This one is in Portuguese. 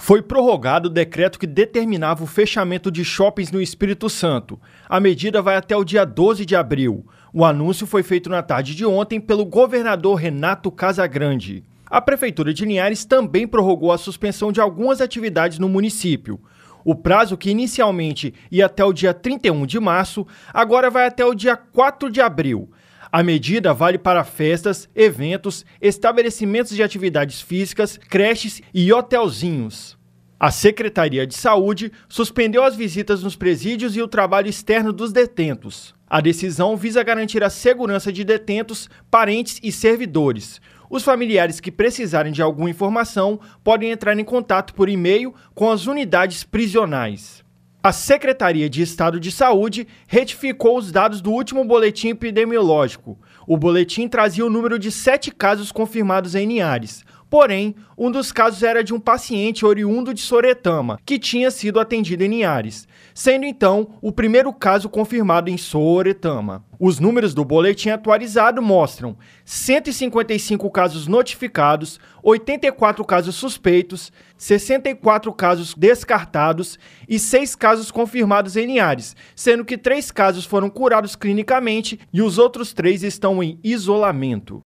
Foi prorrogado o decreto que determinava o fechamento de shoppings no Espírito Santo. A medida vai até o dia 12 de abril. O anúncio foi feito na tarde de ontem pelo governador Renato Casagrande. A Prefeitura de Linhares também prorrogou a suspensão de algumas atividades no município. O prazo, que inicialmente ia até o dia 31 de março, agora vai até o dia 4 de abril. A medida vale para festas, eventos, estabelecimentos de atividades físicas, creches e hotelzinhos. A Secretaria de Saúde suspendeu as visitas nos presídios e o trabalho externo dos detentos. A decisão visa garantir a segurança de detentos, parentes e servidores. Os familiares que precisarem de alguma informação podem entrar em contato por e-mail com as unidades prisionais. A Secretaria de Estado de Saúde retificou os dados do último boletim epidemiológico. O boletim trazia o número de sete casos confirmados em Niares. Porém, um dos casos era de um paciente oriundo de Soretama, que tinha sido atendido em Linhares, sendo então o primeiro caso confirmado em Soretama. Os números do boletim atualizado mostram 155 casos notificados, 84 casos suspeitos, 64 casos descartados e 6 casos confirmados em Linhares, sendo que 3 casos foram curados clinicamente e os outros 3 estão em isolamento.